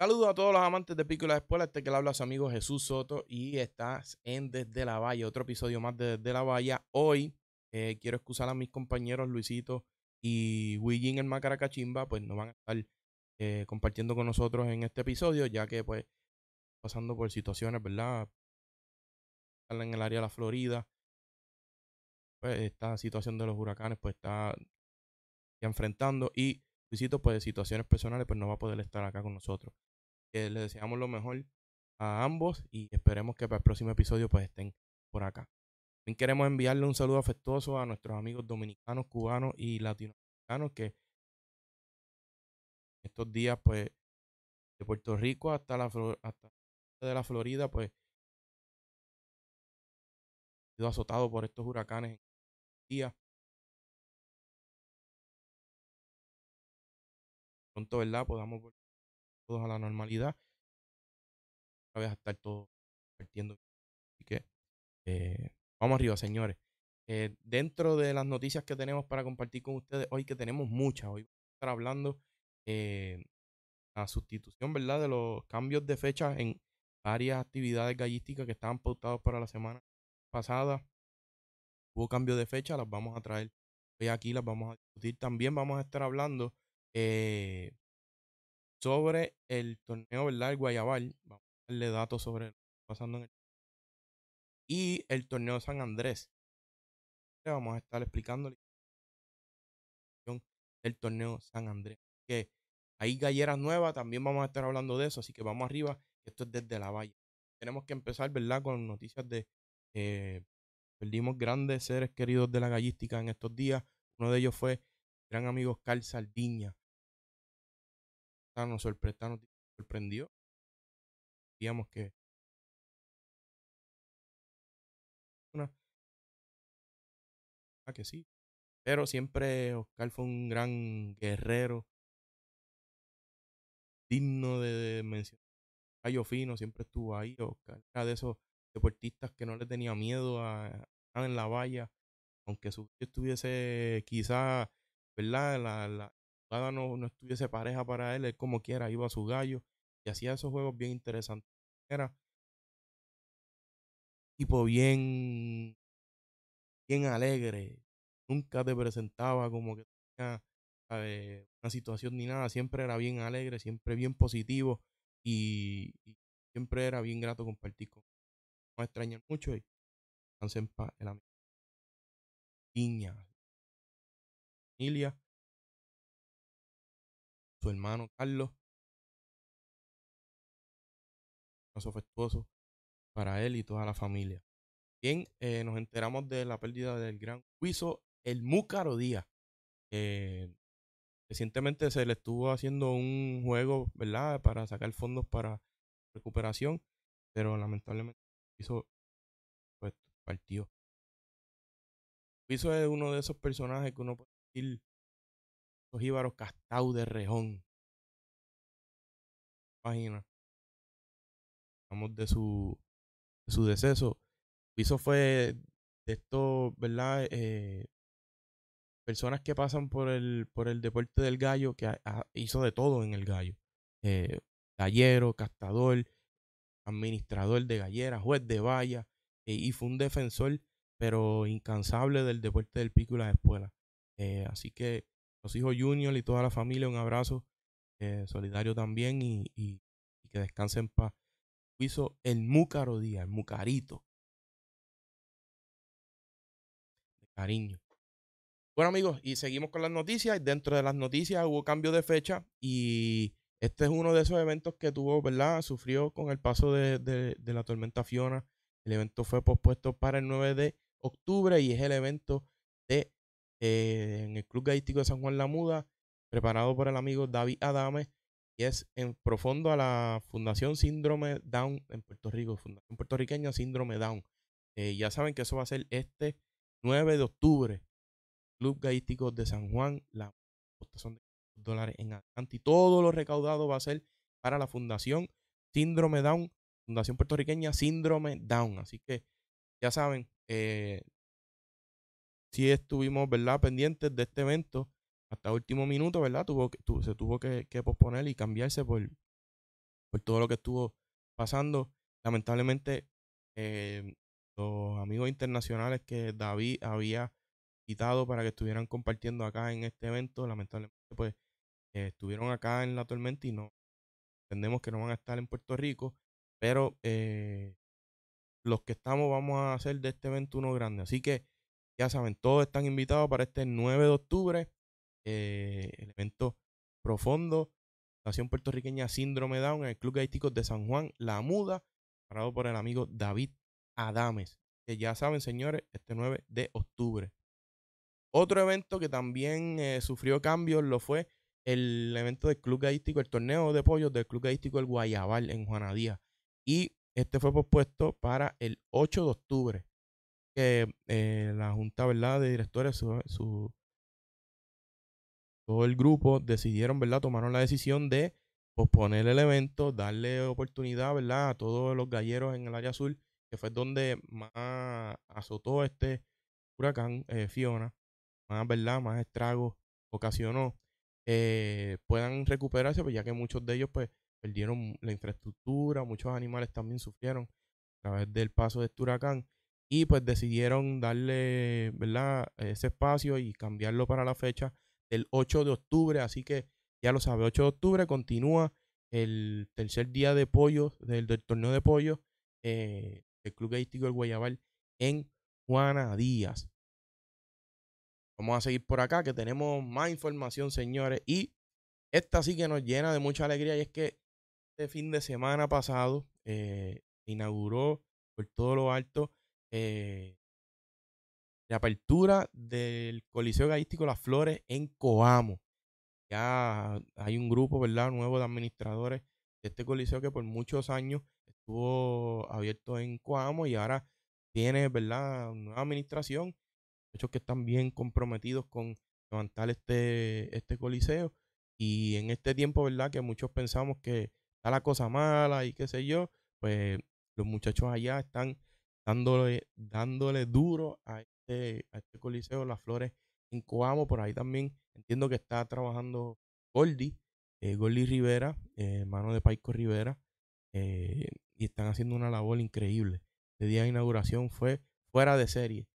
Saludos a todos los amantes de Pico y Este que le habla su amigo Jesús Soto y estás en Desde la Valla, otro episodio más de Desde la Valla. Hoy eh, quiero excusar a mis compañeros Luisito y Wiggin el Macaracachimba, pues no van a estar eh, compartiendo con nosotros en este episodio, ya que pues pasando por situaciones, ¿verdad? En el área de la Florida, pues esta situación de los huracanes, pues está enfrentando y Luisito, pues de situaciones personales, pues no va a poder estar acá con nosotros que les deseamos lo mejor a ambos y esperemos que para el próximo episodio pues estén por acá. También queremos enviarle un saludo afectuoso a nuestros amigos dominicanos, cubanos y latinoamericanos que estos días pues de Puerto Rico hasta la hasta de la Florida pues han sido azotados por estos huracanes en día. Pronto, ¿verdad? Podamos volver todos a la normalidad. vez estar todo, Así que eh, vamos arriba, señores. Eh, dentro de las noticias que tenemos para compartir con ustedes hoy, que tenemos muchas, hoy vamos a estar hablando eh, la sustitución, ¿verdad? De los cambios de fecha en varias actividades gallísticas que estaban pautadas para la semana pasada. Hubo cambio de fecha, las vamos a traer hoy aquí, las vamos a discutir. También vamos a estar hablando eh, sobre el torneo, ¿verdad? El Guayabal. Vamos a darle datos sobre lo que está pasando en el Y el torneo San Andrés. Vamos a estar explicando el torneo San Andrés. Que hay galleras nuevas, también vamos a estar hablando de eso. Así que vamos arriba. Esto es desde la valla. Tenemos que empezar, ¿verdad? Con noticias de. Eh, perdimos grandes seres queridos de la gallística en estos días. Uno de ellos fue gran amigo Carl Sardiña nos, sorprendió. Digamos que ah, que sí. Pero siempre Oscar fue un gran guerrero digno de mencionar. Cayo Fino siempre estuvo ahí, Oscar. Era de esos deportistas que no le tenía miedo a, estar en la valla, aunque su estuviese quizá, ¿verdad? La, la, no, no estuviese pareja para él, él como quiera iba a su gallo y hacía esos juegos bien interesantes. Era tipo bien, bien alegre, nunca te presentaba como que tenía eh, una situación ni nada, siempre era bien alegre, siempre bien positivo y, siempre era bien grato compartir con No extrañan mucho y en el amigo. Niña, familia hermano Carlos. afectuoso para él y toda la familia. Bien, eh, nos enteramos de la pérdida del gran juicio el Múcaro Díaz. recientemente se le estuvo haciendo un juego, ¿verdad? Para sacar fondos para recuperación, pero lamentablemente hizo pues, partió. Juicio es uno de esos personajes que uno puede decir los íbaros Castau de Rejón. Página. vamos de su, su deceso. Piso fue de esto, ¿verdad? Eh, personas que pasan por el, por el deporte del gallo, que hizo de todo en el gallo. Eh, gallero, castador, administrador de galleras, juez de valla, eh, y fue un defensor, pero incansable del deporte del pico y la espuela. así que los hijos Junior y toda la familia, un abrazo eh, solidario también y, que descansen en paz. Hizo el Mucaro Día, el Mucarito. De cariño. Bueno amigos, y seguimos con las noticias. Dentro de las noticias hubo cambio de fecha y este es uno de esos eventos que tuvo, ¿verdad? Sufrió con el paso de, de la tormenta Fiona. El evento fue pospuesto para el 9 de octubre y es el evento de eh, en el Club Gaístico de San Juan La Muda, preparado por el amigo David Adame, y es en profundo a la Fundación Síndrome Down en Puerto Rico, Fundación Puertorriqueña Síndrome Down. Eh, ya saben que eso va a ser este 9 de octubre, Club Gaístico de San Juan La Muda. Son de dólares en adelante y todo lo recaudado va a ser para la Fundación Síndrome Down, Fundación Puertorriqueña Síndrome Down. Así que ya saben, eh, si estuvimos, ¿verdad?, pendientes de este evento hasta último minuto, ¿verdad? Tuvo que, se tuvo que, posponer y cambiarse por, por todo lo que estuvo pasando. Lamentablemente, eh, los amigos internacionales que David había quitado para que estuvieran compartiendo acá en este evento, lamentablemente, pues eh, estuvieron acá en la tormenta y no entendemos que no van a estar en Puerto Rico, pero eh, los que estamos vamos a hacer de este evento uno grande. Así que ya saben, todos están invitados para este 9 de octubre. Eh, el evento profundo. Nación puertorriqueña Síndrome Down en el Club Gaístico de San Juan, La Muda, parado por el amigo David Adames. Que ya saben, señores, este 9 de octubre. Otro evento que también eh, sufrió cambios lo fue el evento del Club Gaístico, el torneo de pollos del Club Gaístico El Guayabal en Juanadía. Y este fue pospuesto para el 8 de octubre que eh, la junta ¿verdad? de directores, su, todo el grupo decidieron, ¿verdad? tomaron la decisión de posponer el evento, darle oportunidad ¿verdad? a todos los galleros en el área azul, que fue donde más azotó este huracán eh, Fiona, más, ¿verdad? más estragos ocasionó, eh, puedan recuperarse, pues ya que muchos de ellos pues, perdieron la infraestructura, muchos animales también sufrieron a través del paso de este huracán. Y pues decidieron darle, ¿verdad? Ese espacio y cambiarlo para la fecha del 8 de octubre. Así que ya lo sabe, 8 de octubre continúa el tercer día de pollo, del, torneo de pollo del eh, Club geístico del Guayabal en Juana Díaz. Vamos a seguir por acá que tenemos más información, señores. Y esta sí que nos llena de mucha alegría y es que este fin de semana pasado eh, inauguró por todo lo alto eh, la apertura del Coliseo Gaístico Las Flores en Coamo. Ya hay un grupo, ¿verdad?, nuevo de administradores de este coliseo que por muchos años estuvo abierto en Coamo y ahora tiene, ¿verdad?, una administración, muchos que están bien comprometidos con levantar este, este coliseo. Y en este tiempo, ¿verdad?, que muchos pensamos que está la cosa mala y qué sé yo, pues los muchachos allá están dándole, dándole duro este, a este, Coliseo Las Flores en Coamo. Por ahí también entiendo que está trabajando Goldi eh, Rivera, hermano eh, de Paico Rivera, eh, y están haciendo una labor increíble. El día de inauguración fue fuera de serie.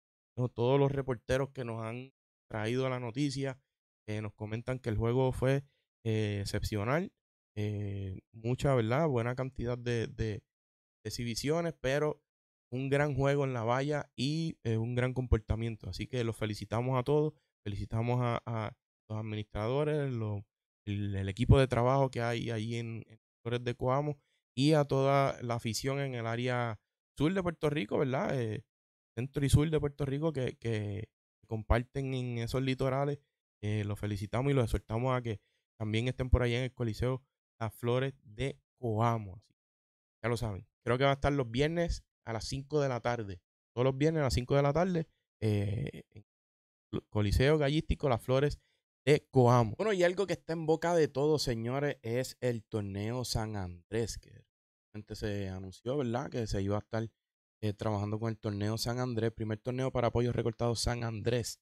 todos los reporteros que nos han traído la noticia eh, nos comentan que el juego fue excepcional. mucha, ¿verdad? Buena cantidad de exhibiciones, pero un gran juego en la valla y eh, un gran comportamiento. Así que los felicitamos a todos, felicitamos a, los administradores, el, equipo de trabajo que hay ahí en, Flores de Coamo y a toda la afición en el área sur de Puerto Rico, ¿verdad? Eh, centro y sur de Puerto Rico que, comparten en esos litorales. Eh, los felicitamos y los exhortamos a que también estén por allá en el Coliseo Las Flores de Coamo. ya lo saben. Creo que va a estar los viernes a las 5 de la tarde. Todos los viernes a las 5 de la tarde. Eh, Coliseo Gallístico Las Flores de Coamo. Bueno, y algo que está en boca de todos, señores, es el torneo San Andrés, que se anunció, ¿verdad? Que se iba a estar eh, trabajando con el torneo San Andrés, primer torneo para apoyos recortados San Andrés.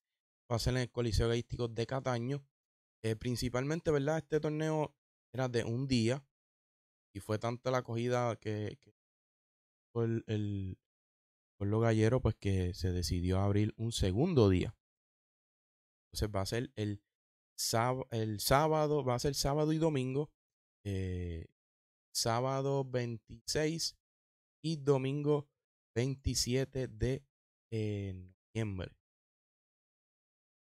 Va a ser en el Coliseo Gallístico de Cataño. Eh, principalmente, ¿verdad? Este torneo era de un día y fue tanta la acogida que el, el pueblo gallero, pues que se decidió abrir un segundo día. Entonces va a ser el, el sábado, va a ser sábado y domingo. Eh, sábado 26 y domingo 27 de eh, noviembre.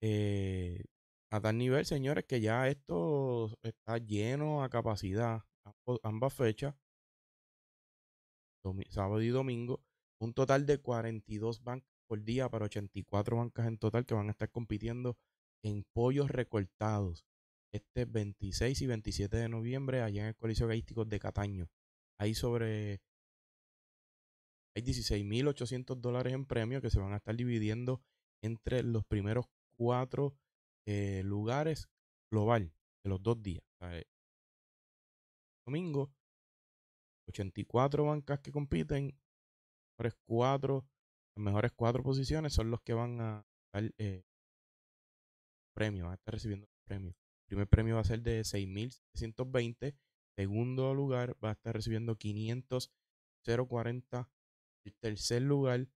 Eh, a tal nivel, señores, que ya esto está lleno a capacidad ambas fechas sábado y domingo. Un total de 42 bancas por día para 84 bancas en total que van a estar compitiendo en pollos recortados este 26 y 27 de noviembre allá en el Coliseo Gaístico de Cataño. Hay sobre... Hay 16.800 dólares en premio que se van a estar dividiendo entre los primeros cuatro eh, lugares global de los dos días. Eh, domingo 84 bancas que compiten, mejores las mejores cuatro posiciones son los que van a estar eh, premios, van a estar recibiendo premio El primer premio va a ser de 6.720, segundo lugar va a estar recibiendo 500, 040, el tercer lugar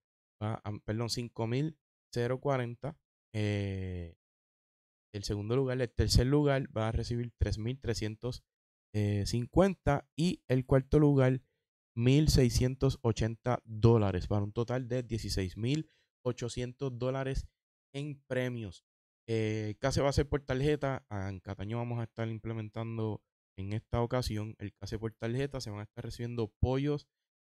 va a, perdón, 5.040, eh, el segundo lugar, el tercer lugar va a recibir 3.300 50 eh, y el cuarto lugar 1.680 dólares para un total de 16.800 dólares en premios. Eh, CASE va a ser por tarjeta. Ah, en Cataño vamos a estar implementando en esta ocasión el CASE por tarjeta. Se van a estar recibiendo pollos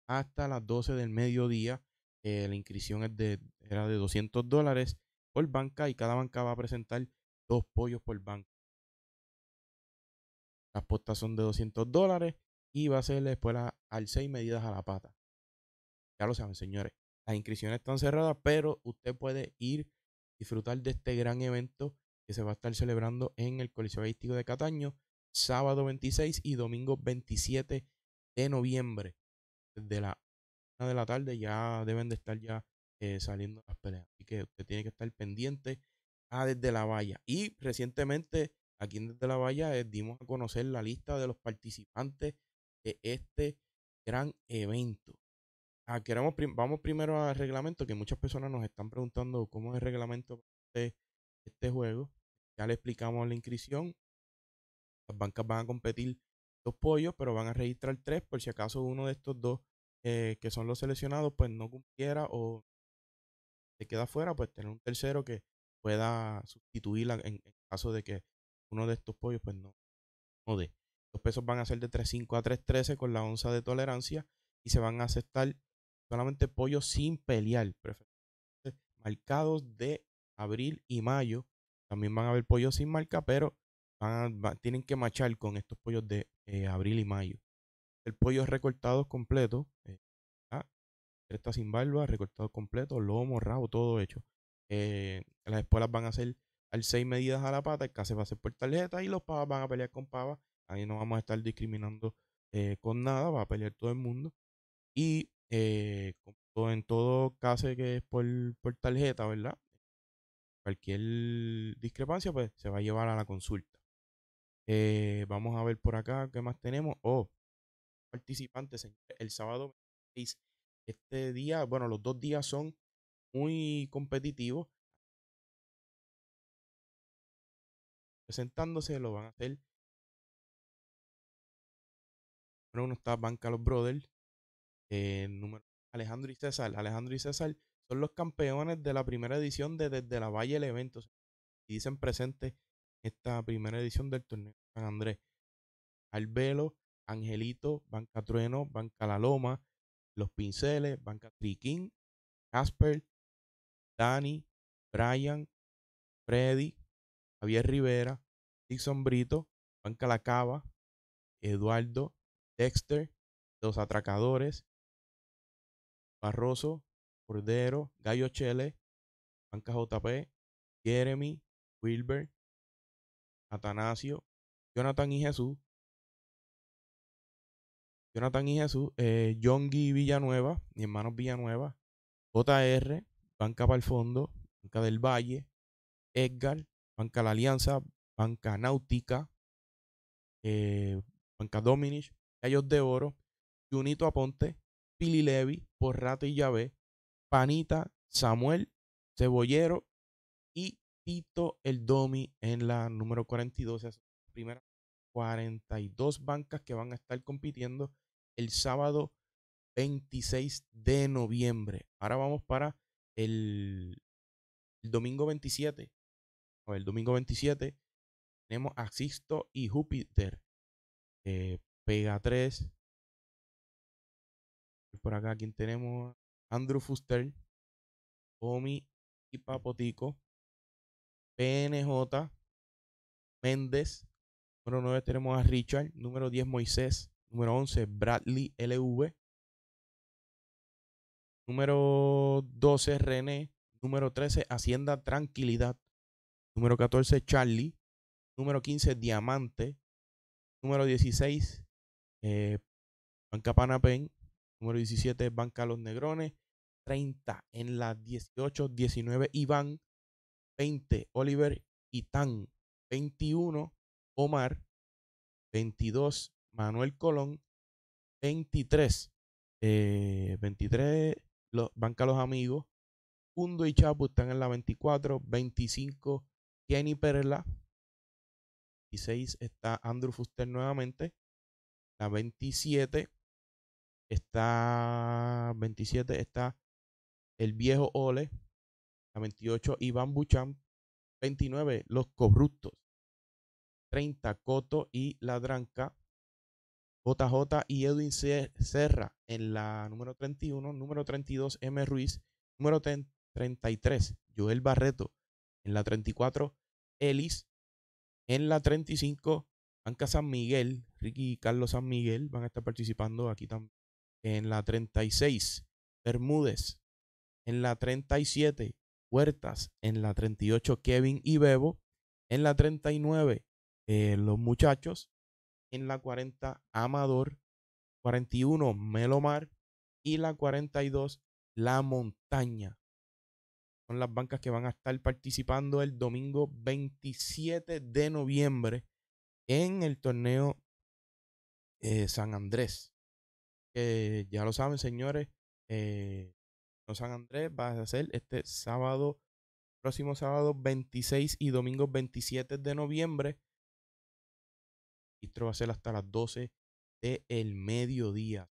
hasta las 12 del mediodía. Eh, la inscripción es de, era de 200 dólares por banca y cada banca va a presentar dos pollos por banca. Las postas son de 200 dólares y va a ser después la, al 6 medidas a la pata. Ya lo saben, señores. Las inscripciones están cerradas, pero usted puede ir disfrutar de este gran evento que se va a estar celebrando en el Coliseo histórico de Cataño, sábado 26 y domingo 27 de noviembre. Desde la 1 de la tarde ya deben de estar ya eh, saliendo las peleas. Así que usted tiene que estar pendiente a ah, Desde la Valla. Y recientemente aquí en Desde la Valla eh, dimos a conocer la lista de los participantes de este gran evento. Ah, vamos primero al reglamento, que muchas personas nos están preguntando cómo es el reglamento de este, este juego. Ya le explicamos la inscripción. Las bancas van a competir dos pollos, pero van a registrar tres por si acaso uno de estos dos eh, que son los seleccionados pues no cumpliera o se queda fuera, pues tener un tercero que pueda sustituirla en caso de que uno de estos pollos pues no, no de Los pesos van a ser de 3.5 a 3.13 con la onza de tolerancia y se van a aceptar solamente pollos sin pelear, marcados de abril y mayo. También van a haber pollos sin marca, pero van tienen que machar con estos pollos de eh, abril y mayo. El pollo es recortado completo, eh, Esta está sin barba, recortado completo, lomo, rabo, todo hecho. Eh, las espuelas van a ser al seis medidas a la pata, el caso va a ser por tarjeta y los pavas van a pelear con pavas. Ahí no vamos a estar discriminando eh, con nada, va a pelear todo el mundo. Y eh, en todo caso que es por, tarjeta, ¿verdad? Cualquier discrepancia, pues se va a llevar a la consulta. Eh, vamos a ver por acá qué más tenemos. Oh, participantes, el sábado 26. Este día, bueno, los dos días son muy competitivos. presentándose, lo van a hacer. Número uno está Banca Los Brothers. Eh, número Alejandro y César. Alejandro y César son los campeones de la primera edición de Desde la Valle el evento. Y dicen presente esta primera edición del torneo San Andrés. Albelo, Angelito, Banca Trueno, Banca La Loma, Los Pinceles, Banca Triquín, Casper, Dani, Brian, Freddy, Javier Rivera, Dixon Brito, Juan Calacaba, Eduardo, Dexter, Los Atracadores, Barroso, Cordero, Gallo Chele, Banca JP, Jeremy, Wilber, Atanasio, Jonathan y Jesús, Jonathan y Jesús, eh, John Villanueva, mi hermano Villanueva, JR, Banca para el Fondo, Banca del Valle, Edgar, Banca La Alianza, Banca Náutica, eh, Banca Dominic, Cayos de Oro, Junito Aponte, Pili Levi, Porrato y Llave, Panita, Samuel, Cebollero y Tito el Domi en la número 42. Esas las primeras 42 bancas que van a estar compitiendo el sábado 26 de noviembre. Ahora vamos para el, el domingo 27, pues, el domingo 27 tenemos a Sixto y Júpiter. pega 3. Por acá, quien tenemos? Andrew Fuster, Omi y Papotico, PNJ, Méndez. Número 9 tenemos a Richard. Número 10, Moisés. Número 11, Bradley LV. Número 12, René. Número 13, Hacienda Tranquilidad. Número 14, Charlie. Número 15, Diamante. Número 16, eh, Banca Panapen. Número 17, Banca Los Negrones. 30 en la 18, 19, Iván. 20, Oliver Itán. 21, Omar. 22, Manuel Colón. 23, 23, eh, Banca Los Amigos. Undo y Chapu están en la 24, 25, Kenny Perla. 26 está Andrew Fuster nuevamente. La 27 está 27 está el viejo Ole. La 28 Iván Buchan. 29 los Corruptos. 30 Coto y Ladranca. JJ y Edwin Serra en la número 31, número 32 M. Ruiz, número 33 Joel Barreto, en la 34, Ellis. En la 35, Banca San Miguel. Ricky y Carlos San Miguel van a estar participando aquí también. En la 36, Bermúdez. En la 37, Huertas. En la 38, Kevin y Bebo. En la 39, eh, los muchachos. En la 40, Amador. 41, Melomar. Y la 42, La Montaña. Son las bancas que van a estar participando el domingo 27 de noviembre en el torneo eh, San Andrés. que eh, ya lo saben, señores. Eh, San Andrés va a ser este sábado, próximo sábado 26 y domingo 27 de noviembre. y va a ser hasta las 12 del mediodía.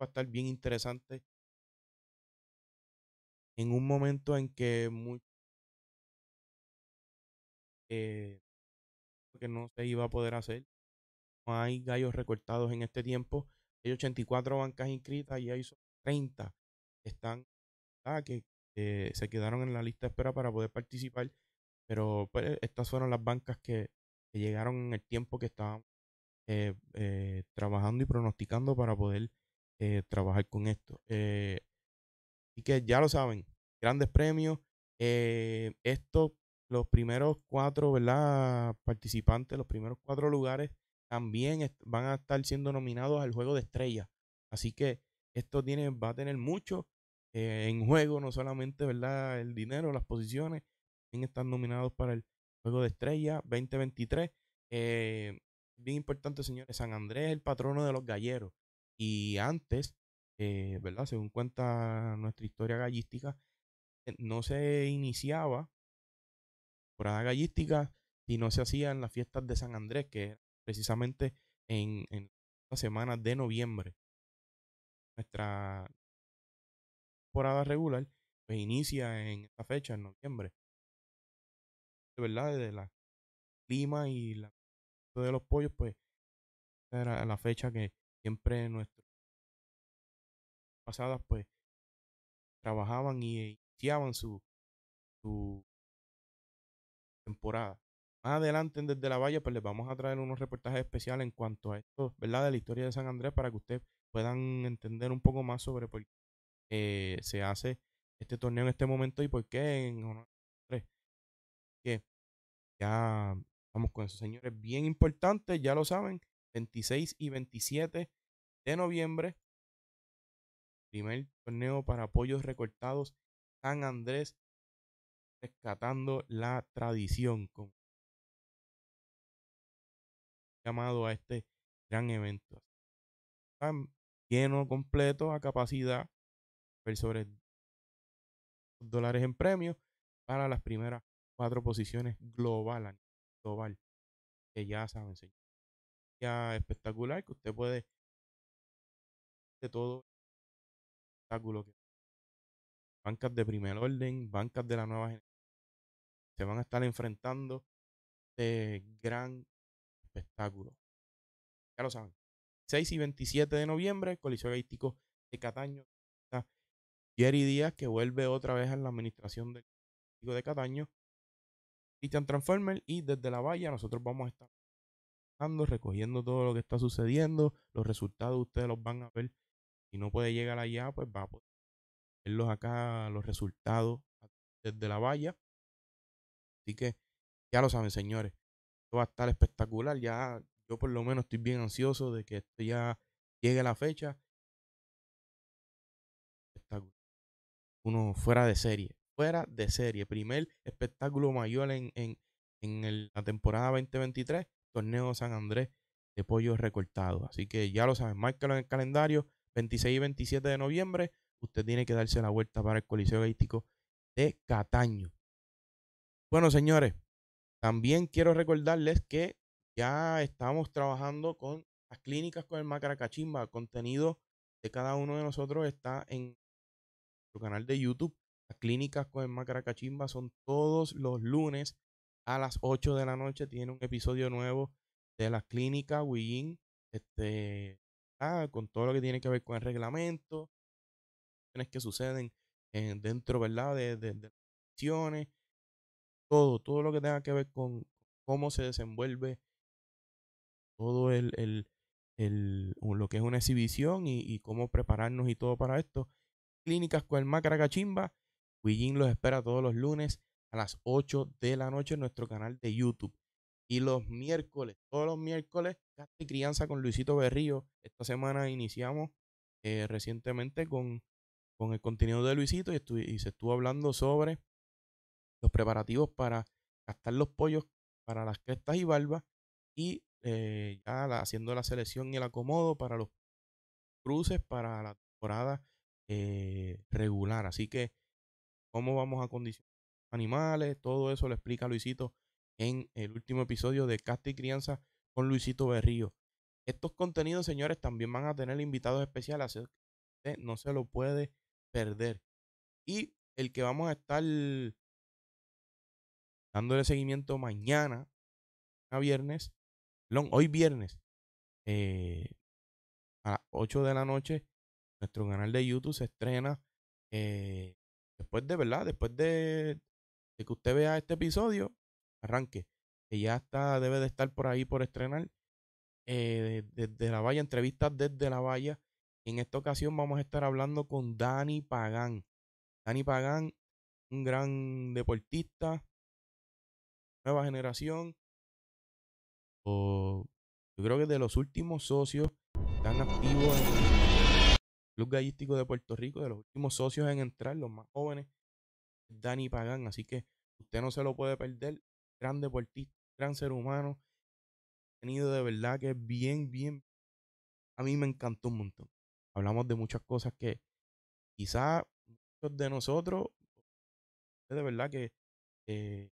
Va a estar bien interesante en un momento en que mucho eh, que no se iba a poder hacer. No hay gallos recortados en este tiempo. Hay 84 bancas inscritas y hay 30 que están que se quedaron en la lista de espera para poder participar. Pero pues, estas fueron las bancas que, llegaron en el tiempo que estábamos eh, eh, trabajando y pronosticando para poder trabajar con esto que ya lo saben, grandes premios. Eh, estos, los primeros cuatro, ¿verdad? Participantes, los primeros cuatro lugares también van a estar siendo nominados al juego de estrellas. Así que esto tiene, va a tener mucho eh, en juego, no solamente, ¿verdad? El dinero, las posiciones, también están nominados para el juego de estrella 2023. Eh, bien importante, señores, San Andrés es el patrono de los galleros. Y antes eh, ¿verdad? Según cuenta nuestra historia gallística, eh, no se iniciaba temporada gallística y no se hacía en las fiestas de San Andrés, que era precisamente en, la semana de noviembre. Nuestra temporada regular pues, inicia en esta fecha, en noviembre. De verdad, desde la clima y la de los pollos, pues era la fecha que siempre nuestro pasadas pues trabajaban y iniciaban su, su temporada. Más adelante Desde la Valla, pues les vamos a traer unos reportajes especiales en cuanto a esto, ¿verdad? De la historia de San Andrés para que ustedes puedan entender un poco más sobre por qué eh, se hace este torneo en este momento y por qué en honor Que ya vamos con esos señores. Bien importantes, ya lo saben, 26 y 27 de noviembre Primer torneo para apoyos recortados. San Andrés rescatando la tradición. Con llamado a este gran evento. lleno completo a capacidad. sobre dólares en premios para las primeras cuatro posiciones global. Global. Que ya saben, señor. Ya espectacular que usted puede de todo Bancas de primer orden, bancas de la nueva generación, se van a estar enfrentando este gran espectáculo. Ya lo saben. 6 y 27 de noviembre, Coliseo Gaístico de Cataño. Jerry Díaz, que vuelve otra vez a la administración del de Cataño. Christian Transformer y desde la valla nosotros vamos a estar recogiendo todo lo que está sucediendo. Los resultados ustedes los van a ver y no puede llegar allá, pues va a poder verlos acá, los resultados desde la valla. Así que ya lo saben, señores. Esto va a estar espectacular. Ya yo por lo menos estoy bien ansioso de que esto ya llegue a la fecha. Espectacular. Uno fuera de serie. Fuera de serie. Primer espectáculo mayor en, en, en la temporada 2023. Torneo San Andrés de Pollo Recortado. Así que ya lo saben, márcalo en el calendario. 26 y 27 de noviembre, usted tiene que darse la vuelta para el Coliseo Gaístico de Cataño. Bueno, señores, también quiero recordarles que ya estamos trabajando con las clínicas con el Macaracachimba. El contenido de cada uno de nosotros está en nuestro canal de YouTube. Las clínicas con el Cachimba son todos los lunes a las 8 de la noche. Tiene un episodio nuevo de la clínica Huillín, este, con todo lo que tiene que ver con el reglamento, que suceden en eh, dentro, ¿verdad? De, las todo, todo lo que tenga que ver con cómo se desenvuelve todo el, el, lo que es una exhibición y, cómo prepararnos y todo para esto. Clínicas con el Macra Cachimba. los espera todos los lunes a las 8 de la noche en nuestro canal de YouTube. Y los miércoles, todos los miércoles, Casa y Crianza con Luisito Berrío. Esta semana iniciamos eh, recientemente con, con el contenido de Luisito y, se estuvo hablando sobre los preparativos para gastar los pollos para las crestas y barbas y eh, ya haciendo la selección y el acomodo para los cruces para la temporada eh, regular. Así que cómo vamos a condicionar animales, todo eso lo explica Luisito en el último episodio de Casta y Crianza con Luisito Berrío. Estos contenidos, señores, también van a tener invitados especiales, así que usted no se lo puede perder. Y el que vamos a estar dándole seguimiento mañana, a viernes, hoy viernes, eh, a las 8 de la noche, nuestro canal de YouTube se estrena. Eh, después de verdad, después de que usted vea este episodio, arranque, que ya está, debe de estar por ahí por estrenar. desde eh, la valla, entrevistas desde la valla. En esta ocasión vamos a estar hablando con Dani Pagán. Dani Pagán, un gran deportista, nueva generación, oh, yo creo que de los últimos socios tan activos en el Club Gallístico de Puerto Rico, de los últimos socios en entrar, los más jóvenes, Dani Pagán. Así que usted no se lo puede perder gran deportista, gran ser humano. Tenido de verdad que bien, bien. A mí me encantó un montón. Hablamos de muchas cosas que quizás muchos de nosotros, de verdad que eh,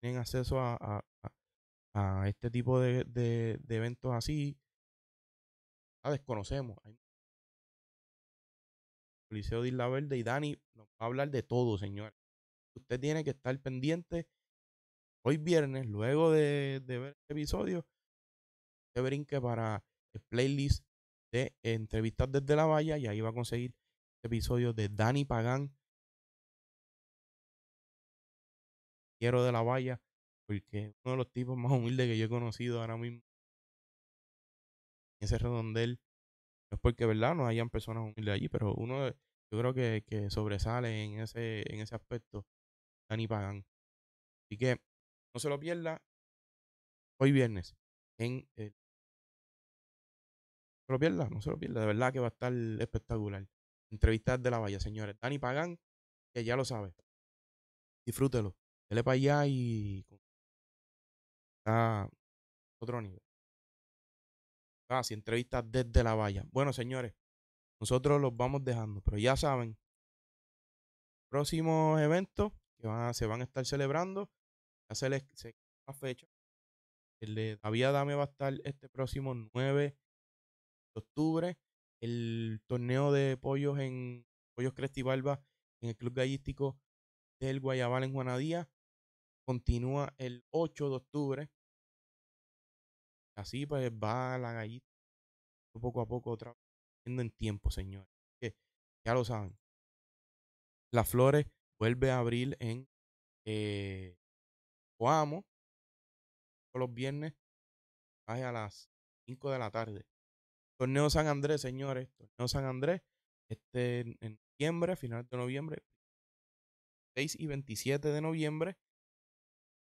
tienen acceso a, a, este tipo de, eventos así, la desconocemos. el Liceo de Isla Verde y Dani nos va a hablar de todo, señor. Usted tiene que estar pendiente hoy viernes, luego de, ver este episodio, te brinque para el playlist de entrevistas desde la valla y ahí va a conseguir este episodio de Dani Pagán. Quiero de la valla porque uno de los tipos más humildes que yo he conocido ahora mismo ese redondel no es porque verdad no hayan personas humildes allí pero uno yo creo que, sobresale en ese en ese aspecto Dani Pagán así que no se lo pierda hoy viernes en No se lo pierda, no se lo pierda. De verdad que va a estar espectacular. Entrevistas de la valla, señores. Dani Pagán, que ya lo sabe. Disfrútelo. Dele para allá y... Está ah, otro nivel. Ah, sí, entrevistas desde la valla. Bueno, señores, nosotros los vamos dejando, pero ya saben, próximos eventos que van se van a estar celebrando se les la fecha. El de David Dame va a estar este próximo 9 de octubre. El torneo de pollos en Pollos Cresti Barba en el Club Gallístico del Guayabal en Juanadía continúa el 8 de octubre. Así pues va la gallita poco a poco otra vez en tiempo, señores. ya lo saben. Las flores vuelve a abrir en eh, Coamo, todos los viernes, a las 5 de la tarde. Torneo San Andrés, señores. Torneo San Andrés, este en noviembre, final de noviembre, 6 y 27 de noviembre,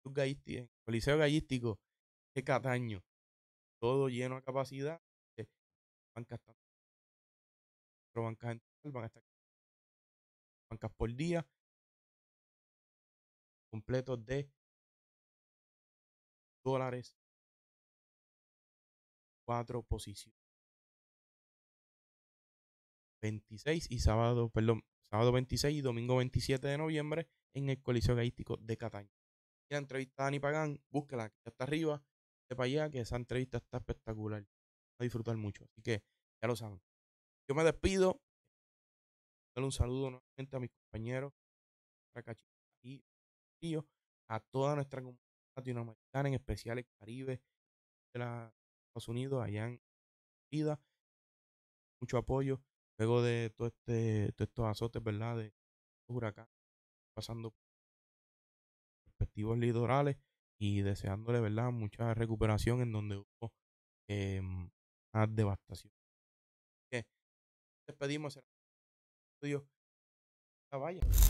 El Coliseo Gallístico de Cataño. Todo lleno de capacidad. Bancas, eh, bancas van bancas por día completo de dólares cuatro posiciones. 26 y sábado, perdón, sábado 26 y domingo 27 de noviembre en el Coliseo Gaístico de Cataño. Y la entrevista a Dani Pagán, búsquela ya está arriba, de para allá, que esa entrevista está espectacular. a disfrutar mucho. Así que ya lo saben. Yo me despido. Dale un saludo nuevamente a mis compañeros, a a toda nuestra comunidad latinoamericana, en especial el Caribe, de los Estados Unidos, allá en vida Mucho apoyo luego de todo este, todos estos azotes, ¿verdad? De huracán, pasando por respectivos litorales y deseándole, ¿verdad? Mucha recuperación en donde hubo más em, devastación. despedimos el estudio. La